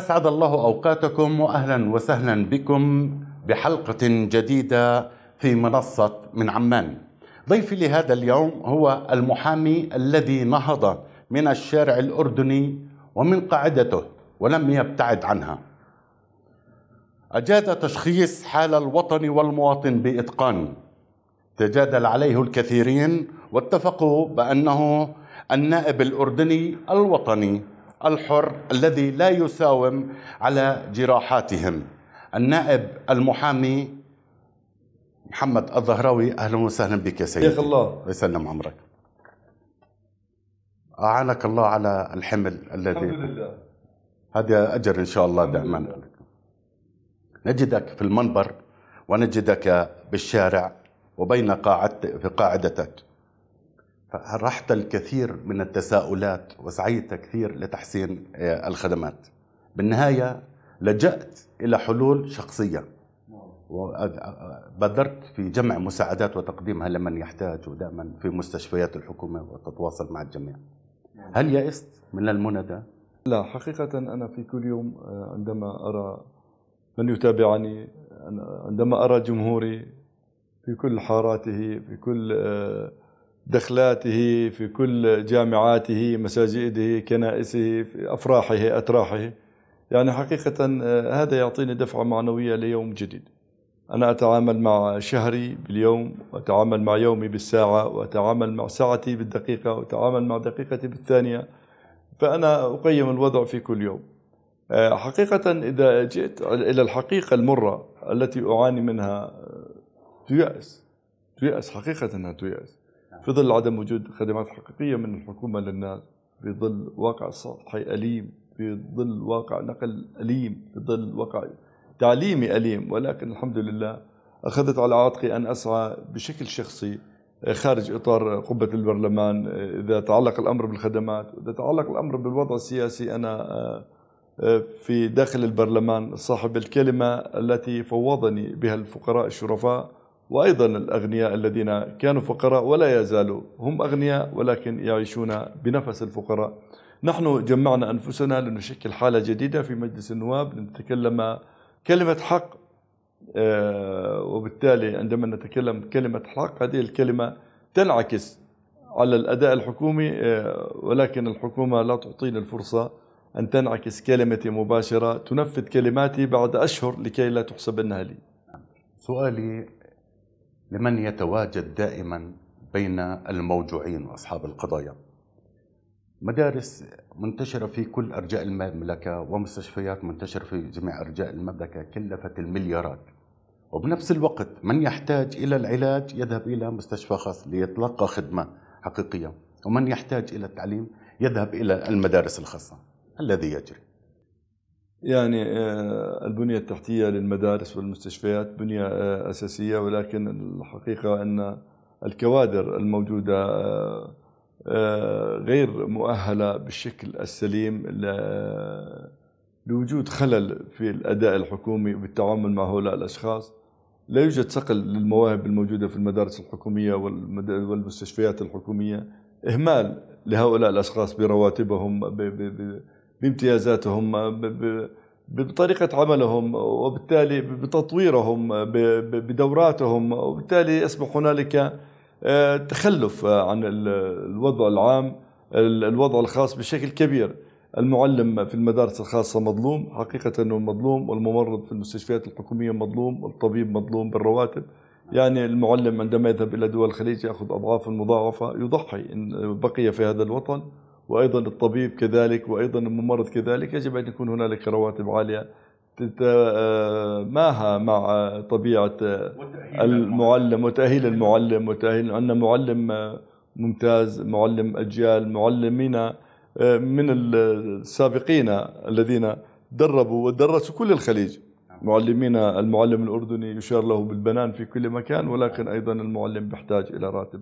أسعد الله أوقاتكم وأهلا وسهلا بكم بحلقة جديدة في منصة من عمان ضيفي لهذا اليوم هو المحامي الذي نهض من الشارع الأردني ومن قاعدته ولم يبتعد عنها أجاد تشخيص حال الوطن والمواطن بإتقان تجادل عليه الكثيرين واتفقوا بأنه النائب الأردني الوطني الحر الذي لا يساوم على جراحاتهم النائب المحامي محمد الظهراوي اهلا وسهلا بك يا سيدي الله يسلم عمرك اعانك الله على الحمل الذي الحمد لله هذا اجر ان شاء الله دائما نجدك في المنبر ونجدك بالشارع وبين قاعدتك فرحت الكثير من التساؤلات وسعيت كثير لتحسين آه، الخدمات بالنهاية لجأت إلى حلول شخصية نعم. وبادرت آه، آه، في جمع مساعدات وتقديمها لمن يحتاج ودائما في مستشفيات الحكومة وتتواصل مع الجميع نعم. هل يأست من المندى؟ لا حقيقة أنا في كل يوم عندما أرى من يتابعني عندما أرى جمهوري في كل حاراته في كل دخلاته في كل جامعاته مساجده كنائسه أفراحه أتراحه يعني حقيقة آه، هذا يعطيني دفعة معنوية ليوم جديد أنا أتعامل مع شهري باليوم وأتعامل مع يومي بالساعة وأتعامل مع ساعتي بالدقيقة وأتعامل مع دقيقتي بالثانية فأنا أقيم الوضع في كل يوم آه، حقيقة إذا جئت إلى الحقيقة المرة التي أعاني منها آه، تيأس تيأس حقيقة أنها تيأس في ظل عدم وجود خدمات حقيقيه من الحكومه للناس في ظل واقع سطحي اليم في ظل واقع نقل اليم في ظل واقع تعليمي اليم ولكن الحمد لله اخذت على عاتقي ان اسعى بشكل شخصي خارج اطار قبه البرلمان اذا تعلق الامر بالخدمات اذا تعلق الامر بالوضع السياسي انا آه، في داخل البرلمان صاحب الكلمه التي فوضني بها الفقراء الشرفاء وأيضا الأغنياء الذين كانوا فقراء ولا يزالوا هم أغنياء ولكن يعيشون بنفس الفقراء نحن جمعنا أنفسنا لنشكل حالة جديدة في مجلس النواب لنتكلم كلمة حق آه، وبالتالي عندما نتكلم كلمة حق هذه الكلمة تنعكس على الأداء الحكومي آه، ولكن الحكومة لا تعطينا الفرصة أن تنعكس كلمتي مباشرة تنفذ كلماتي بعد أشهر لكي لا تحسب أنها لي سؤالي لمن يتواجد دائما بين الموجوعين واصحاب القضايا. مدارس منتشره في كل ارجاء المملكه ومستشفيات منتشره في جميع ارجاء المملكه كلفت المليارات. وبنفس الوقت من يحتاج الى العلاج يذهب الى مستشفى خاص ليتلقى خدمه حقيقيه، ومن يحتاج الى التعليم يذهب الى المدارس الخاصه. الذي يجري يعني آه، البنية التحتية للمدارس والمستشفيات بنية آه، أساسية ولكن الحقيقة أن الكوادر الموجودة آه، غير مؤهلة بالشكل السليم لوجود خلل في الأداء الحكومي بالتعامل مع هؤلاء الأشخاص لا يوجد صقل للمواهب الموجودة في المدارس الحكومية والمستشفيات الحكومية إهمال لهؤلاء الأشخاص برواتبهم ب ب ب بامتيازاتهم بطريقة عملهم وبالتالي بتطويرهم بدوراتهم وبالتالي يصبح هنالك آه، تخلف عن الوضع العام الوضع الخاص بشكل كبير المعلم في المدارس الخاصة مظلوم حقيقة أنه مظلوم والممرض في المستشفيات الحكومية مظلوم والطبيب مظلوم بالرواتب يعني المعلم عندما يذهب إلى دول الخليج يأخذ أضعاف مضاعفة يضحي إن بقي في هذا الوطن وأيضا الطبيب كذلك وأيضا الممرض كذلك يجب أن يكون هنالك رواتب عالية تتماهى آه، مع طبيعة المعلم وتأهيل المعلم وتأهيل أن معلم ممتاز معلم أجيال معلمين آه، من السابقين الذين دربوا ودرسوا كل الخليج نعم. معلمين المعلم الأردني يشار له بالبنان في كل مكان ولكن أيضا المعلم بيحتاج إلى راتب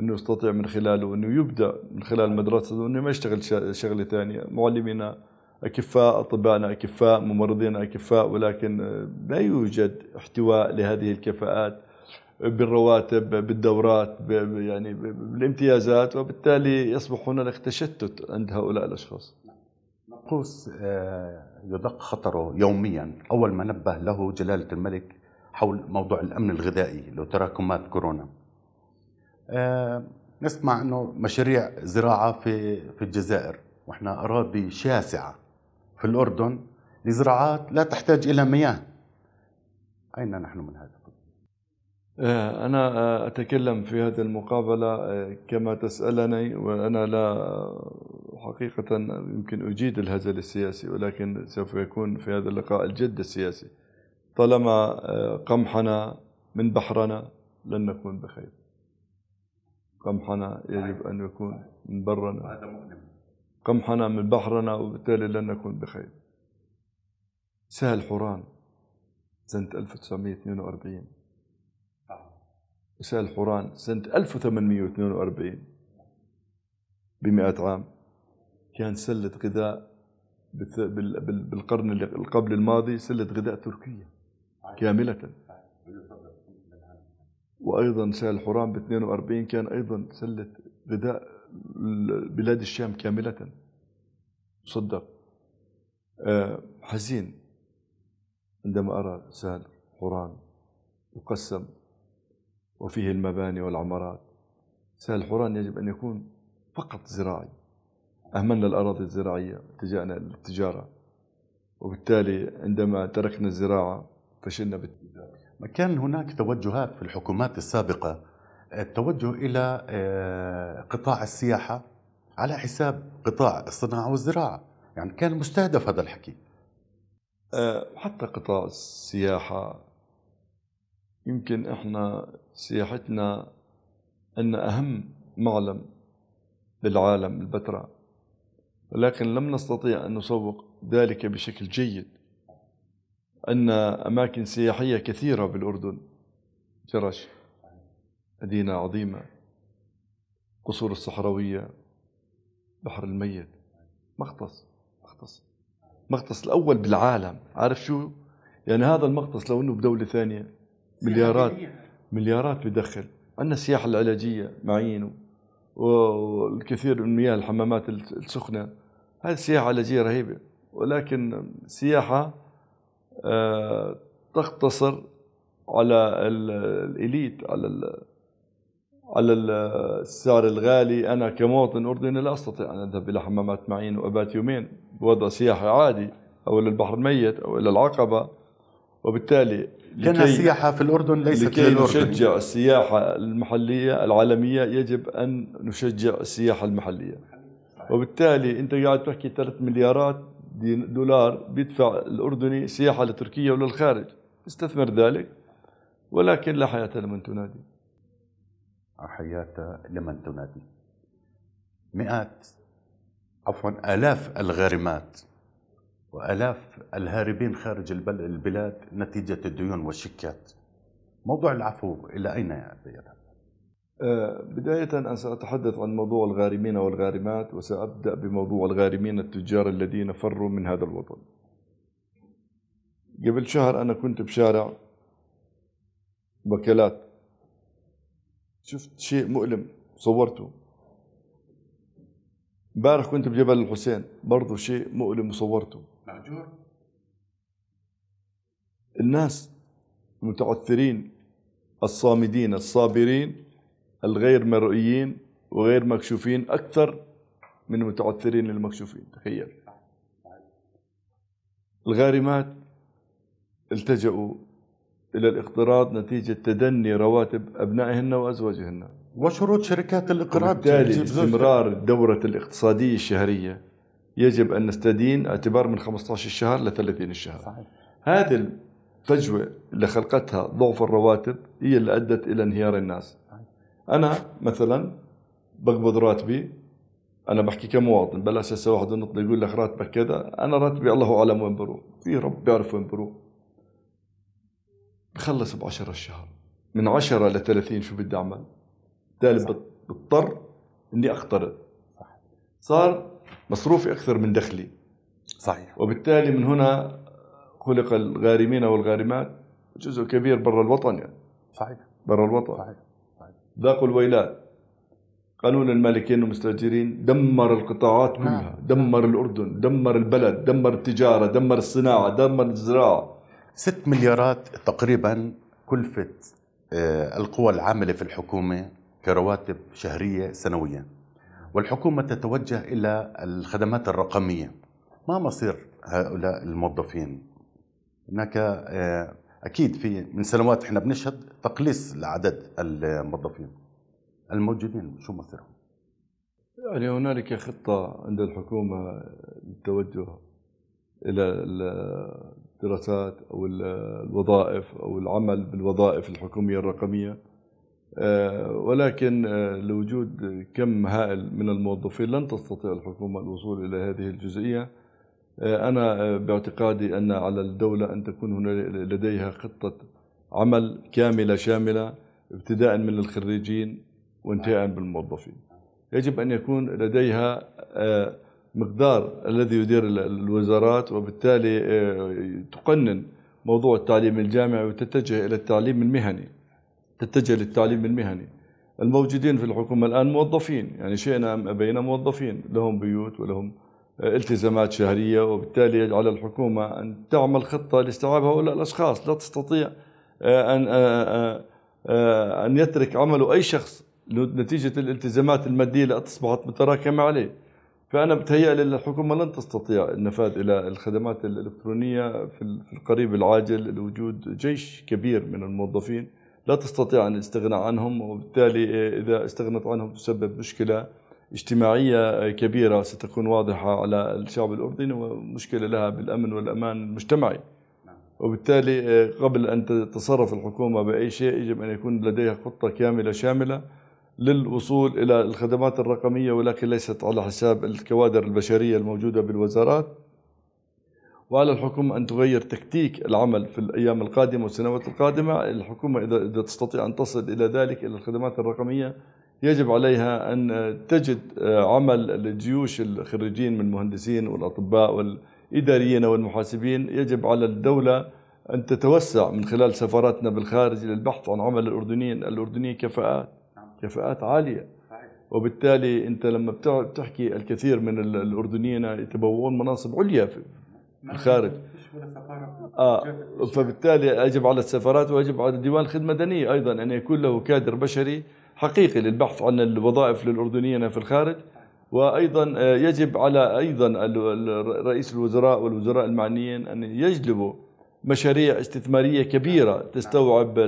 انه يستطيع من خلاله انه يبدا من خلال مدرسته انه ما يشتغل شغله ثانيه معلمينا اكفاء اطبائنا اكفاء ممرضينا اكفاء ولكن لا يوجد احتواء لهذه الكفاءات بالرواتب بالدورات يعني بالامتيازات وبالتالي يصبح هنالك تشتت عند هؤلاء الاشخاص ناقوس آه، يدق خطره يوميا اول ما نبه له جلاله الملك حول موضوع الامن الغذائي لتراكمات كورونا آه، نسمع انه مشاريع زراعه في في الجزائر واحنا اراضي شاسعه في الاردن لزراعات لا تحتاج الى مياه اين نحن من هذا آه، أنا أتكلم في هذه المقابلة آه، كما تسألني وأنا لا حقيقة يمكن أجيد الهزل السياسي ولكن سوف يكون في هذا اللقاء الجد السياسي طالما قمحنا من بحرنا لن نكون بخير قمحنا يجب أن يكون من برنا قمحنا من بحرنا وبالتالي لن نكون بخير سهل حوران سنة 1942 وسهل حوران سنة 1842 بمئة عام كان سلة غذاء بالقرن اللي قبل الماضي سلة غذاء تركية كاملة وايضا سهل حرام ب 42 كان ايضا سله غذاء بلاد الشام كامله صدق آه، حزين عندما ارى سهل حران يقسم وفيه المباني والعمارات سهل حوران يجب أن يكون فقط زراعي أهملنا الأراضي الزراعية اتجهنا للتجارة وبالتالي عندما تركنا الزراعة فشلنا بالتجارة كان هناك توجهات في الحكومات السابقة آه، التوجه إلى آه، قطاع السياحة على حساب قطاع الصناعة والزراعة يعني كان مستهدف هذا الحكي آه، حتى قطاع السياحة يمكن احنا سياحتنا أن أهم معلم بالعالم البتراء ولكن لم نستطيع أن نسوق ذلك بشكل جيد عندنا أماكن سياحية كثيرة بالأردن جرش مدينة عظيمة قصور الصحراوية بحر الميت مغطس مغطس مغطس الأول بالعالم عارف شو يعني هذا المغطس لو أنه بدولة ثانية مليارات مليارات بدخل عندنا السياحة العلاجية معين والكثير من مياه الحمامات السخنة هذه السياحة علاجية رهيبة ولكن سياحة آه، تقتصر على الاليت على ال على السعر الغالي انا كمواطن اردني لا استطيع ان اذهب الى حمامات معين وابات يومين بوضع سياحي عادي او الى البحر الميت او الى العقبه وبالتالي لأن السياحة في الأردن ليست لكي للأردن. نشجع السياحة المحلية العالمية يجب أن نشجع السياحة المحلية وبالتالي أنت قاعد تحكي 3 مليارات دولار بيدفع الأردني سياحة لتركيا وللخارج استثمر ذلك ولكن لا حياة لمن تنادي حياة لمن تنادي مئات عفوا آلاف الغارمات وآلاف الهاربين خارج البلاد نتيجة الديون والشيكات موضوع العفو إلى أين يذهب؟ آه، بداية أنا سأتحدث عن موضوع الغارمين والغارمات وسأبدأ بموضوع الغارمين التجار الذين فروا من هذا الوطن قبل شهر أنا كنت بشارع وكالات شفت شيء مؤلم صورته امبارح كنت بجبل الحسين برضه شيء مؤلم وصورته معجور الناس المتعثرين الصامدين الصابرين الغير مرئيين وغير مكشوفين أكثر من المتعثرين المكشوفين تخيل الغارمات التجأوا إلى الاقتراض نتيجة تدني رواتب أبنائهن وأزواجهن وشروط شركات الاقراض وبالتالي استمرار الدورة الاقتصادية الشهرية يجب أن نستدين اعتبار من 15 الشهر ل 30 الشهر صحيح. هذه الفجوة اللي خلقتها ضعف الرواتب هي اللي أدت إلى انهيار الناس انا مثلا بقبض راتبي انا بحكي كمواطن بلاش اساس واحد ونطلع يقول لك راتبك كذا انا راتبي الله اعلم وين بروح في رب بيعرف وين بروح بخلص ب 10 الشهر من 10 ل 30 شو بدي اعمل؟ بالتالي بضطر اني اقترض صار مصروفي اكثر من دخلي صحيح وبالتالي من هنا خلق الغارمين والغارمات جزء كبير برا الوطن يعني صحيح برا الوطن صحيح ذاقوا الويلات قانون المالكين والمستاجرين دمر القطاعات آه. كلها دمر الأردن دمر البلد دمر التجارة دمر الصناعة دمر الزراعة 6 مليارات تقريبا كلفة آه، القوى العاملة في الحكومة كرواتب شهرية سنويا والحكومة تتوجه إلى الخدمات الرقمية ما مصير هؤلاء الموظفين هناك آه، اكيد في من سنوات احنا بنشهد تقليص لعدد الموظفين الموجودين شو مصيرهم؟ يعني هنالك خطه عند الحكومه للتوجه الى الدراسات او الوظائف او العمل بالوظائف الحكوميه الرقميه آه، ولكن آه، لوجود كم هائل من الموظفين لن تستطيع الحكومه الوصول الى هذه الجزئيه آه، أنا آه، باعتقادي أن على الدولة أن تكون هنا لديها خطة عمل كاملة شاملة ابتداء من الخريجين وانتهاء بالموظفين يجب أن يكون لديها آه، مقدار الذي يدير الوزارات وبالتالي تقنن موضوع التعليم الجامعي وتتجه إلى التعليم المهني تتجه للتعليم المهني الموجودين في الحكومة الآن موظفين يعني شئنا أم أبينا موظفين لهم بيوت ولهم التزامات شهرية وبالتالي على الحكومة أن تعمل خطة لاستيعاب هؤلاء الأشخاص لا تستطيع آه، أن آه، آه، أن يترك عمله أي شخص نتيجة الالتزامات المادية التي أصبحت متراكمة عليه فأنا بتهيأ الحكومة لن تستطيع النفاذ إلى الخدمات الإلكترونية في القريب العاجل لوجود جيش كبير من الموظفين لا تستطيع أن الاستغناء عنهم وبالتالي إذا استغنت عنهم تسبب مشكلة اجتماعية آه, كبيرة ستكون واضحة على الشعب الأردني ومشكلة لها بالأمن والأمان المجتمعي نعم. وبالتالي آه, قبل أن تتصرف الحكومة بأي شيء يجب أن يكون لديها خطة كاملة شاملة للوصول إلى الخدمات الرقمية ولكن ليست على حساب الكوادر البشرية الموجودة بالوزارات وعلى الحكومة أن تغير تكتيك العمل في الأيام القادمة والسنوات القادمة الحكومة إذا تستطيع أن تصل إلى ذلك إلى الخدمات الرقمية يجب عليها أن تجد آه، عمل الجيوش الخريجين من المهندسين والأطباء والإداريين والمحاسبين يجب على الدولة أن تتوسع من خلال سفاراتنا بالخارج للبحث عن عمل الأردنيين الأردنيين كفاءات نعم. كفاءات عالية وبالتالي أنت لما بتحكي الكثير من الأردنيين يتبوون مناصب عليا في الخارج آه فبالتالي يجب على السفارات ويجب على ديوان الخدمة المدنية أيضا أن يكون له كادر بشري حقيقي للبحث عن الوظائف للأردنيين في الخارج وأيضا آه، يجب على أيضا رئيس الوزراء والوزراء المعنيين أن يجلبوا مشاريع استثمارية كبيرة نعم. تستوعب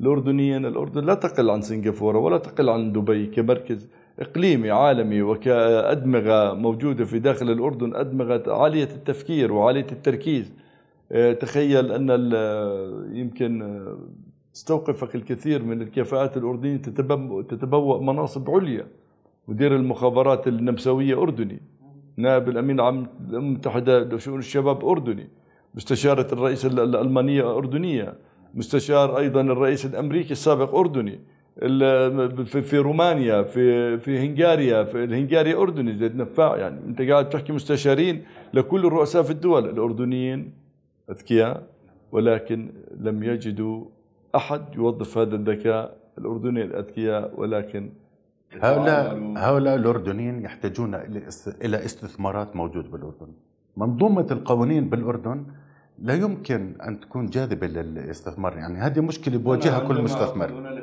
الأردنيين الأردن لا تقل عن سنغافورة ولا تقل عن دبي كمركز إقليمي عالمي وكأدمغة موجودة في داخل الأردن أدمغة عالية التفكير وعالية التركيز آه، تخيل أن يمكن استوقفك الكثير من الكفاءات الأردنية تتبوأ مناصب عليا مدير المخابرات النمساوية أردني نائب الأمين العام الأمم المتحدة لشؤون الشباب أردني مستشارة الرئيس الألمانية أردنية مستشار أيضا الرئيس الأمريكي السابق أردني في رومانيا في في هنغاريا في الهنغاري اردني زيد نفاع يعني انت قاعد تحكي مستشارين لكل الرؤساء في الدول الاردنيين اذكياء ولكن لم يجدوا أحد يوظف هذا الذكاء الأردني الأذكياء ولكن هؤلاء هؤلاء الأردنيين يحتاجون إلى استثمارات موجودة بالأردن منظومة القوانين بالأردن لا يمكن أن تكون جاذبة للاستثمار يعني هذه مشكلة بواجهها كل مستثمر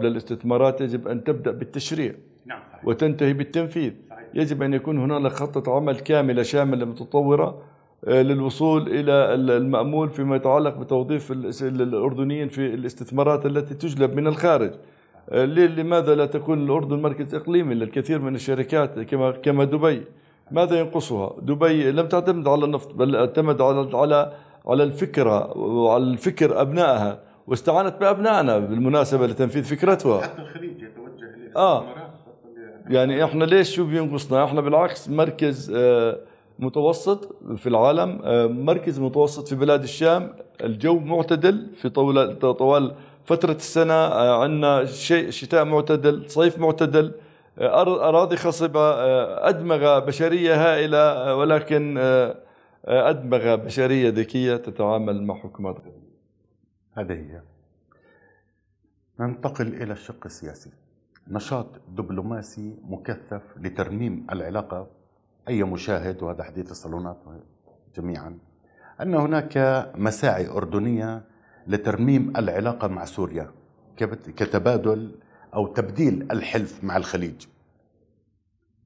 للاستثمارات يجب أن تبدأ بالتشريع نعم وتنتهي بالتنفيذ يجب أن يكون هنالك خطة عمل كاملة شاملة متطورة آه، للوصول إلى المأمول فيما يتعلق بتوظيف الأردنيين في الاستثمارات التي تجلب من الخارج آه، لماذا لا تكون الأردن مركز إقليمي للكثير من الشركات كما كما دبي ماذا ينقصها دبي لم تعتمد على النفط بل اعتمد على على على الفكرة وعلى الفكر أبنائها واستعانت بأبنائنا بالمناسبة لتنفيذ فكرتها حتى الخليج يتوجه آه يعني احنا ليش شو بينقصنا احنا بالعكس مركز آه متوسط في العالم آه، مركز متوسط في بلاد الشام الجو معتدل في طول طوال فترة السنة آه، عندنا شيء شتاء معتدل صيف معتدل آه، أراضي خصبة أدمغة بشرية هائلة ولكن أدمغة بشرية ذكية تتعامل مع حكومات هذه هي ننتقل إلى الشق السياسي نشاط دبلوماسي مكثف لترميم العلاقة أي مشاهد وهذا حديث الصالونات جميعا أن هناك مساعي أردنية لترميم العلاقة مع سوريا كتبادل أو تبديل الحلف مع الخليج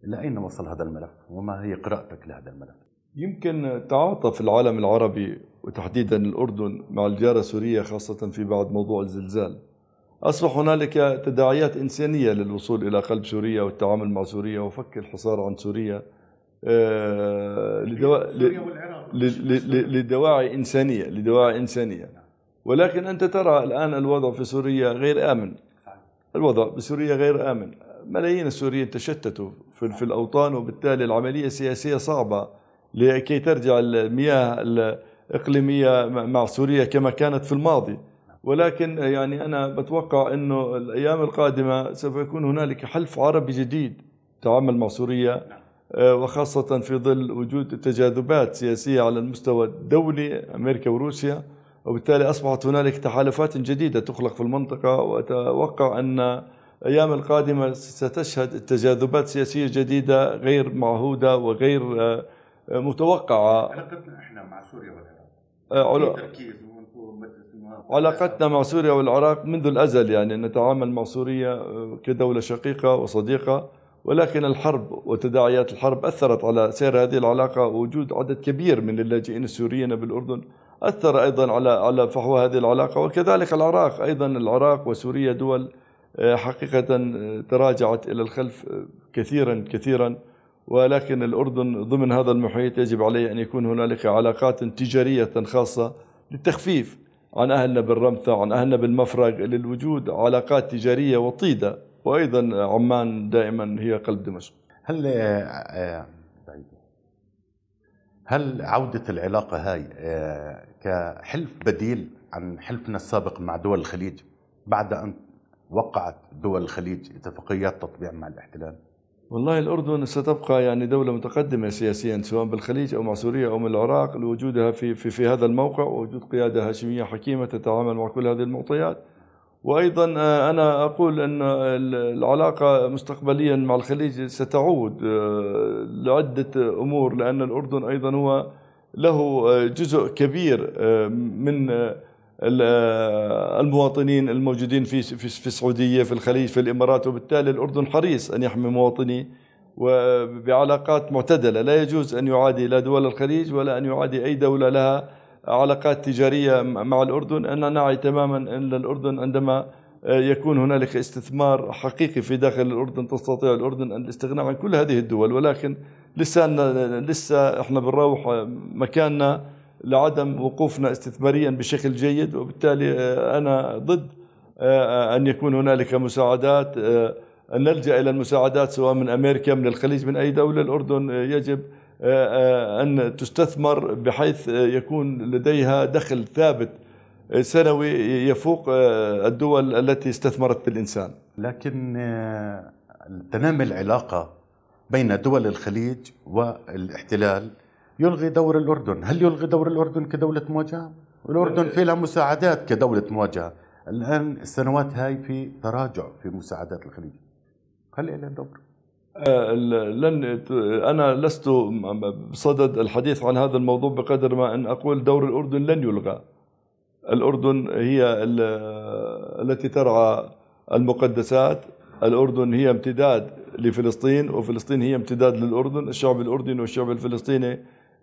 إلى أين وصل هذا الملف وما هي قراءتك لهذا الملف؟ يمكن تعاطف العالم العربي وتحديدا الأردن مع الجارة السوريه خاصة في بعد موضوع الزلزال أصبح هنالك تداعيات إنسانية للوصول إلى قلب سوريا والتعامل مع سوريا وفك الحصار عن سوريا آه، لدواعي إنسانية لدواعي إنسانية نعم. ولكن أنت ترى الآن الوضع في سوريا غير آمن الوضع بسوريا غير آمن ملايين السوريين تشتتوا في, في الأوطان وبالتالي العملية السياسية صعبة لكي ترجع المياه الإقليمية مع سوريا كما كانت في الماضي ولكن يعني أنا بتوقع أنه الأيام القادمة سوف يكون هنالك حلف عربي جديد تعامل مع سوريا نعم. آه، وخاصة في ظل وجود تجاذبات سياسية على المستوى الدولي أمريكا وروسيا وبالتالي أصبحت هنالك تحالفات جديدة تخلق في المنطقة وأتوقع أن الأيام القادمة ستشهد تجاذبات سياسية جديدة غير معهودة وغير آه، متوقعة علاقتنا احنا مع سوريا والعراق آه، علاقتنا مع سوريا والعراق منذ الأزل يعني نتعامل مع سوريا كدولة شقيقة وصديقة ولكن الحرب وتداعيات الحرب أثرت على سير هذه العلاقة ووجود عدد كبير من اللاجئين السوريين بالأردن أثر أيضا على على فحوى هذه العلاقة وكذلك العراق أيضا العراق وسوريا دول آه، حقيقة آه، تراجعت إلى الخلف آه، كثيرا كثيرا ولكن الأردن ضمن هذا المحيط يجب عليه أن يكون هنالك علاقات تجارية خاصة للتخفيف عن أهلنا بالرمثة عن أهلنا بالمفرق للوجود علاقات تجارية وطيدة وايضا عمان دائما هي قلب دمشق هل آه، آه، طيب. هل عودة العلاقة هاي آه، كحلف بديل عن حلفنا السابق مع دول الخليج بعد أن وقعت دول الخليج اتفاقيات تطبيع مع الاحتلال؟ والله الأردن ستبقى يعني دولة متقدمة سياسيا سواء بالخليج أو مع سوريا أو من العراق لوجودها في, في, في هذا الموقع ووجود قيادة هاشمية حكيمة تتعامل مع كل هذه المعطيات وايضا آه، انا اقول ان العلاقه مستقبليا مع الخليج ستعود آه، لعده امور لان الاردن ايضا هو له آه، جزء كبير من المواطنين الموجودين في في السعوديه في الخليج في الامارات وبالتالي الاردن حريص ان يحمي مواطنيه وبعلاقات معتدله لا يجوز ان يعادي لا دول الخليج ولا ان يعادي اي دوله لها علاقات تجارية مع الأردن أن نعي تماما أن الأردن عندما آه، يكون هنالك استثمار حقيقي في داخل الأردن تستطيع الأردن أن الاستغناء عن كل هذه الدول ولكن لسه لسه احنا بنروح آه، مكاننا لعدم وقوفنا استثماريا بشكل جيد وبالتالي آه، انا ضد ان يكون هنالك مساعدات ان نلجا الى المساعدات سواء من امريكا من الخليج من اي دوله الاردن يجب آه، آه، أن تستثمر بحيث يكون لديها دخل ثابت آه، سنوي يفوق الدول التي استثمرت بالإنسان لكن تنامي العلاقة بين دول الخليج والاحتلال يلغي دور الأردن هل يلغي دور الأردن كدولة مواجهة؟ الأردن في لها مساعدات كدولة مواجهة الآن السنوات هاي في تراجع في مساعدات الخليج هل لها دور؟ لن انا لست بصدد الحديث عن هذا الموضوع بقدر ما ان اقول دور الاردن لن يلغى. الاردن هي التي ترعى المقدسات، الاردن هي امتداد لفلسطين وفلسطين هي امتداد للاردن، الشعب الاردني والشعب الفلسطيني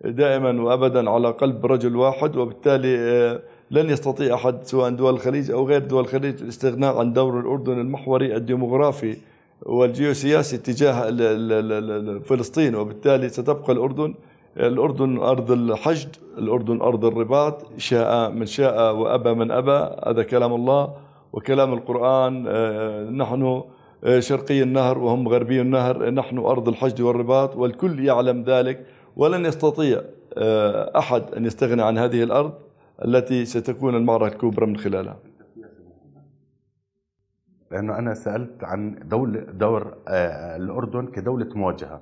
دائما وابدا على قلب رجل واحد وبالتالي آه، لن يستطيع احد سواء دول الخليج او غير دول الخليج الاستغناء عن دور الاردن المحوري الديموغرافي والجيوسياسي اتجاه فلسطين وبالتالي ستبقى الأردن الأردن أرض الحشد الأردن أرض الرباط شاء من شاء وأبى من أبى هذا كلام الله وكلام القرآن آه، نحن آه، شرقي النهر وهم غربي النهر نحن أرض الحشد والرباط والكل يعلم ذلك ولن يستطيع آه، أحد أن يستغنى عن هذه الأرض التي ستكون المعركة الكبرى من خلالها لانه انا سالت عن دول دور آه، الاردن كدوله مواجهه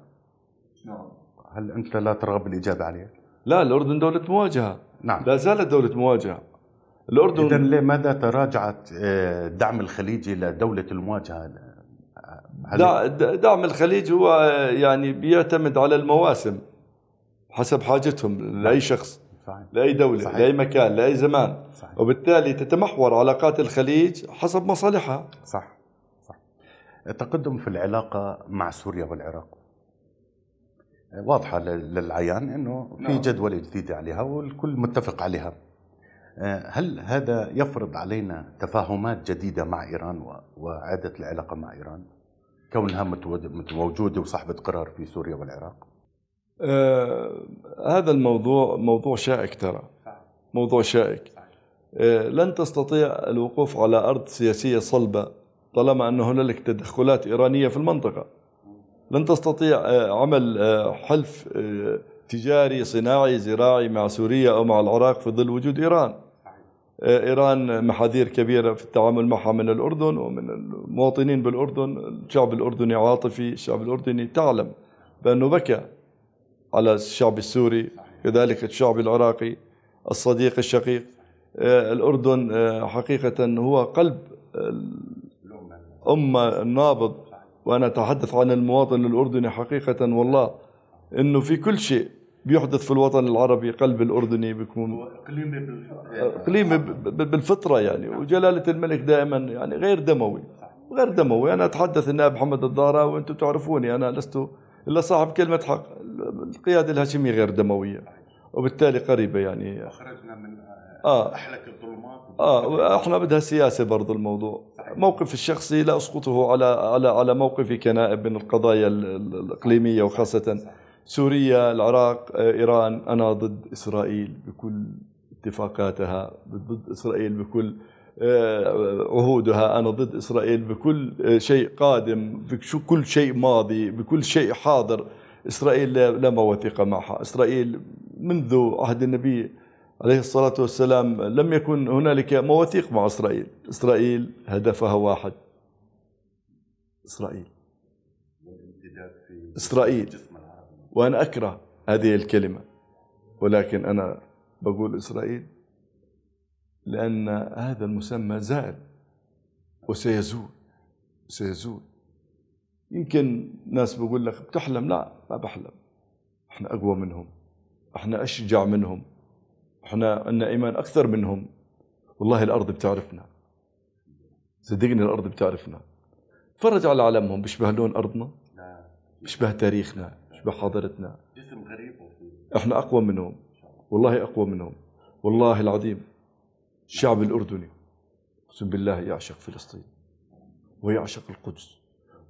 نعم هل انت لا ترغب بالاجابه عليه؟ لا الاردن دوله مواجهه نعم لا زالت دوله مواجهه الاردن اذا لماذا تراجعت الدعم آه، الخليجي لدوله المواجهه؟ هل... دعم الخليج هو آه، يعني بيعتمد على المواسم حسب حاجتهم لاي شخص صحيح. لأي دولة صحيح. لأي مكان لأي زمان صحيح. وبالتالي تتمحور علاقات الخليج حسب مصالحها صح صح التقدم في العلاقة مع سوريا والعراق واضحة للعيان أنه في نعم. جدولة جديدة عليها والكل متفق عليها آه، هل هذا يفرض علينا تفاهمات جديدة مع إيران وإعادة العلاقة مع إيران كونها موجودة وصاحبة قرار في سوريا والعراق؟ آه هذا الموضوع موضوع شائك ترى موضوع شائك آه لن تستطيع الوقوف على أرض سياسية صلبة طالما أن هنالك تدخلات إيرانية في المنطقة لن تستطيع آه عمل آه حلف آه تجاري صناعي زراعي مع سوريا أو مع العراق في ظل وجود إيران آه، إيران محاذير كبيرة في التعامل معها من الأردن ومن المواطنين بالأردن الشعب الأردني عاطفي الشعب الأردني تعلم بأنه بكى على الشعب السوري كذلك الشعب العراقي الصديق الشقيق آه، الأردن آه، حقيقة هو قلب آه، أمة النابض وأنا أتحدث عن المواطن الأردني حقيقة والله أنه في كل شيء بيحدث في الوطن العربي قلب الأردني بيكون إقليمي بالفطرة يعني وجلالة الملك دائما يعني غير دموي غير دموي أنا أتحدث النائب محمد الضارة وأنتم تعرفوني أنا لست إلا صاحب كلمة حق القياده الهاشميه غير دمويه وبالتالي قريبه يعني خرجنا من اه احلك الظلمات اه احنا بدها سياسه برضه الموضوع موقف الشخصي لا اسقطه على على على موقفي كنائب من القضايا الاقليميه وخاصه سوريا العراق آه، ايران انا ضد اسرائيل بكل اتفاقاتها ضد اسرائيل بكل آه، عهودها انا ضد اسرائيل بكل آه، شيء قادم بكل شيء ماضي بكل شيء حاضر إسرائيل لا مواثيق معها إسرائيل منذ عهد النبي عليه الصلاة والسلام لم يكن هنالك مواثيق مع إسرائيل إسرائيل هدفها واحد إسرائيل إسرائيل وأنا أكره هذه الكلمة ولكن أنا بقول إسرائيل لأن هذا المسمى زال وسيزول سيزول يمكن ناس بقول لك بتحلم لا ما بحلم احنا اقوى منهم احنا اشجع منهم احنا عندنا ايمان اكثر منهم والله الارض بتعرفنا صدقني الارض بتعرفنا تفرج على علمهم بيشبه لون ارضنا نعم. بيشبه تاريخنا بيشبه حضارتنا جسم غريب احنا اقوى منهم والله اقوى منهم والله العظيم الشعب الاردني اقسم بالله يعشق فلسطين ويعشق القدس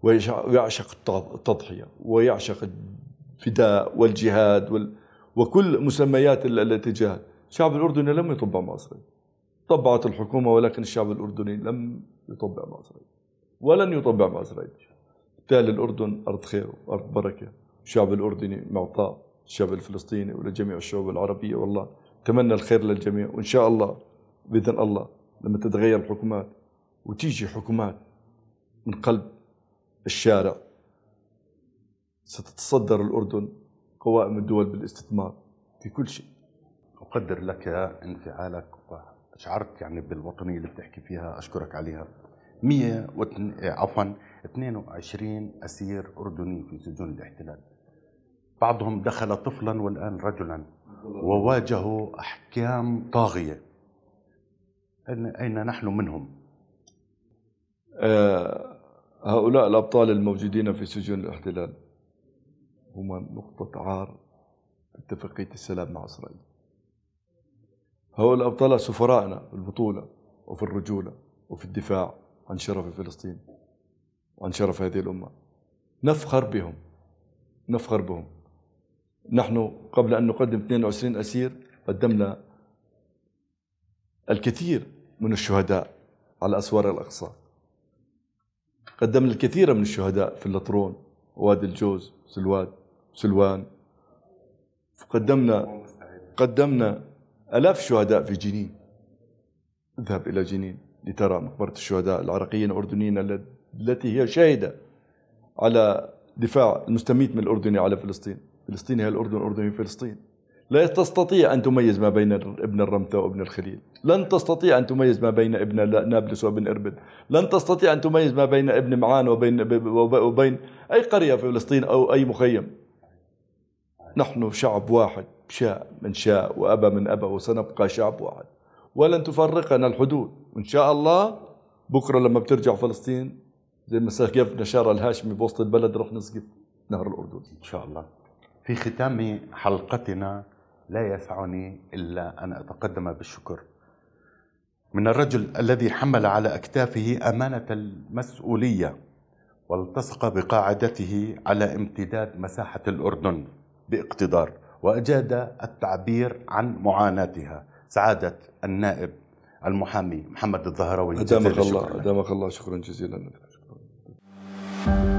ويعشق التضحية ويعشق الفداء والجهاد وال وكل مسميات التي جاءت الشعب الأردني لم يطبع اسرائيل طبعت الحكومة ولكن الشعب الأردني لم يطبع اسرائيل ولن يطبع اسرائيل بالتالي الأردن أرض خير وأرض بركة الشعب الأردني معطاء الشعب الفلسطيني ولجميع الشعوب العربية والله أتمنى الخير للجميع وإن شاء الله بإذن الله لما تتغير الحكومات وتيجي حكومات من قلب الشارع ستتصدر الأردن قوائم الدول بالاستثمار في كل شيء أقدر لك انفعالك وشعرت يعني بالوطنية اللي بتحكي فيها أشكرك عليها 100 واتن... عفوا 22 أسير أردني في سجون الاحتلال بعضهم دخل طفلا والآن رجلا وواجهوا أحكام طاغية أين نحن منهم؟ آه هؤلاء الأبطال الموجودين في سجون الاحتلال هم نقطة عار اتفاقية السلام مع إسرائيل هؤلاء الأبطال سفرائنا في البطولة وفي الرجولة وفي الدفاع عن شرف فلسطين وعن شرف هذه الأمة نفخر بهم نفخر بهم نحن قبل أن نقدم 22 أسير قدمنا الكثير من الشهداء على أسوار الأقصى قدمنا الكثير من الشهداء في اللطرون وادي الجوز سلواد سلوان قدمنا قدمنا ألاف الشهداء في جنين اذهب إلى جنين لترى مقبرة الشهداء العراقيين الأردنيين التي هي شاهدة على دفاع المستميت من الاردني على فلسطين فلسطين هي الأردن الأردن هي فلسطين لا تستطيع أن تميز ما بين ابن الرمثة وابن الخليل لن تستطيع أن تميز ما بين ابن نابلس وابن إربد لن تستطيع أن تميز ما بين ابن معان وبين, وبين أي قرية في فلسطين أو أي مخيم نحن شعب واحد شاء من شاء وأبى من أبى وسنبقى شعب واحد ولن تفرقنا الحدود وإن شاء الله بكرة لما بترجع فلسطين زي ما سقفنا نشار الهاشمي بوسط البلد رح نسقف نهر الأردن إن شاء الله في ختام حلقتنا لا يسعني إلا أن أتقدم بالشكر من الرجل الذي حمل على أكتافه أمانة المسؤولية والتصق بقاعدته على امتداد مساحة الأردن باقتدار وأجاد التعبير عن معاناتها سعادة النائب المحامي محمد الظهراوي أدامك الله أدامك الله شكرا جزيلا شكرا.